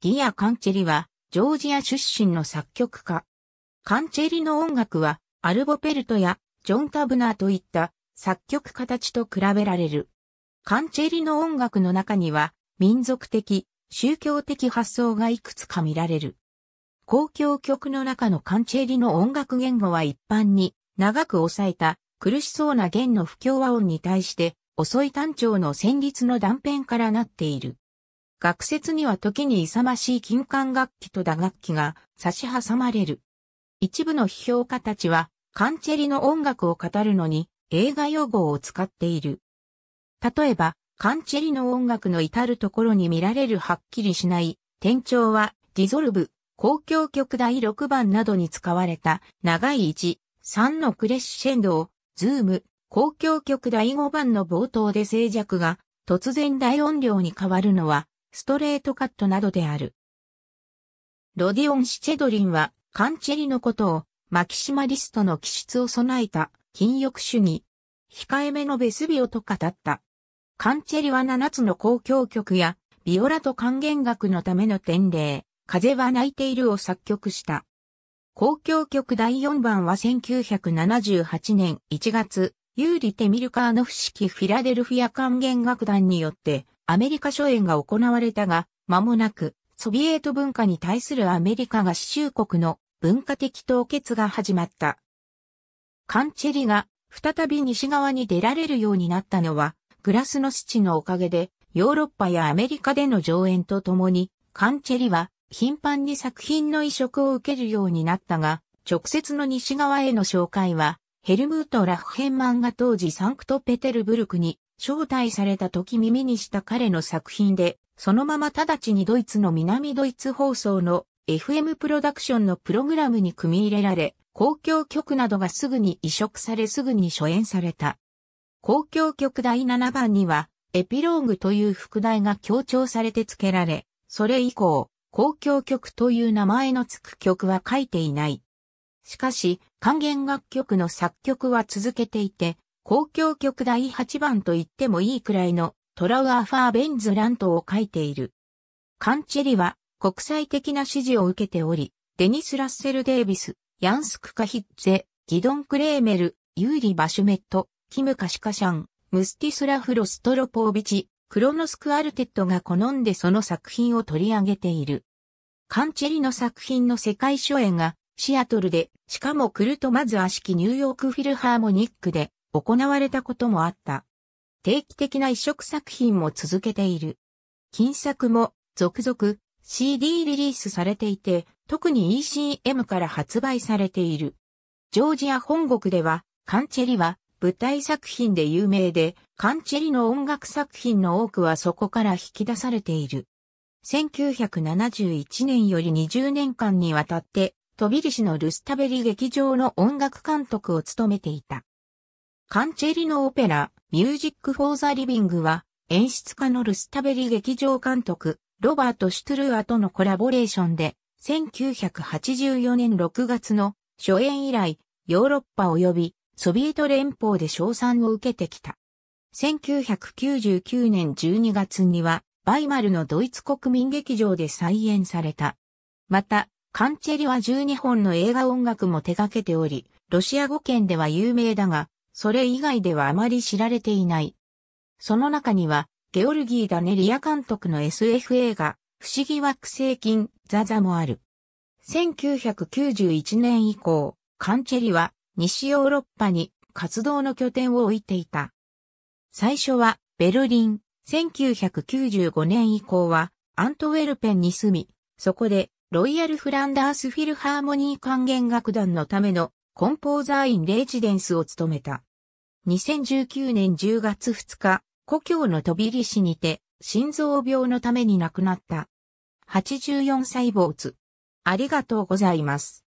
ギア・カンチェリは、ジョージア出身の作曲家。カンチェリの音楽は、アルボペルトやジョン・タブナーといった作曲家たちと比べられる。カンチェリの音楽の中には、民族的、宗教的発想がいくつか見られる。公共曲の中のカンチェリの音楽言語は一般に、長く抑えた苦しそうな弦の不協和音に対して、遅い単調の旋律の断片からなっている。学説には時に勇ましい金管楽器と打楽器が差し挟まれる。一部の批評家たちは、カンチェリの音楽を語るのに映画用語を使っている。例えば、カンチェリの音楽の至るところに見られるはっきりしない、転調は、ディゾルブ、公共曲第6番などに使われた、長い1、3のクレッシェンドを、ズーム、公共曲第5番の冒頭で静寂が、突然大音量に変わるのは、ストレートカットなどである。ロディオン・シチェドリンは、カンチェリのことを、マキシマリストの気質を備えた、禁欲主義、控えめのベスビオと語った。カンチェリは7つの公共曲や、ビオラと還元楽のための典礼、風は泣いているを作曲した。公共曲第4番は1978年1月、ユーリ・テミルカーノフ式フィラデルフィア還元楽団によってアメリカ初演が行われたが、間もなく、ソビエート文化に対するアメリカ合衆国の文化的凍結が始まった。カンチェリが再び西側に出られるようになったのは、グラスのチのおかげで、ヨーロッパやアメリカでの上演とともに、カンチェリは頻繁に作品の移植を受けるようになったが、直接の西側への紹介は、ヘルムート・ラフヘンマンが当時サンクトペテルブルクに招待された時耳にした彼の作品で、そのまま直ちにドイツの南ドイツ放送の FM プロダクションのプログラムに組み入れられ、公共曲などがすぐに移植されすぐに初演された。公共曲第7番には、エピローグという副題が強調されて付けられ、それ以降、公共曲という名前の付く曲は書いていない。しかし、管弦楽曲の作曲は続けていて、公共曲第8番と言ってもいいくらいのトラウアーファーベンズラントを書いている。カンチェリは国際的な支持を受けており、デニス・ラッセル・デイビス、ヤンスク・カヒッゼ、ギドン・クレーメル、ユーリ・バシュメット、キム・カシカシャン、ムスティスラフ・ロストロポービチ、クロノスク・アルテットが好んでその作品を取り上げている。カンチェリの作品の世界初演がシアトルで、しかもクルトマズ・ア式ニューヨーク・フィルハーモニックで行われたこともあった。定期的な移植作品も続けている。金作も続々 CD リリースされていて、特に ECM から発売されている。ジョージア本国では、カンチェリは舞台作品で有名で、カンチェリの音楽作品の多くはそこから引き出されている。1971年より20年間にわたって、飛びリシのルスタベリ劇場の音楽監督を務めていた。カンチェリのオペラ、ミュージック・フォー・ザ・リビングは、演出家のルスタベリ劇場監督、ロバート・シュトゥルアとのコラボレーションで、1984年6月の初演以来、ヨーロッパ及びソビエト連邦で賞賛を受けてきた。1999年12月には、バイマルのドイツ国民劇場で再演された。また、カンチェリは12本の映画音楽も手掛けており、ロシア語圏では有名だが、それ以外ではあまり知られていない。その中には、ゲオルギー・ダネリア監督の SF 映画、不思議惑星金、ザザもある。1991年以降、カンチェリは西ヨーロッパに活動の拠点を置いていた。最初はベルリン、1995年以降はアントウェルペンに住み、そこでロイヤル・フランダース・フィルハーモニー管弦楽団のためのコンポーザーイン・レジデンスを務めた。2019年10月2日、故郷の飛び入り市にて、心臓病のために亡くなった。84歳坊主。ありがとうございます。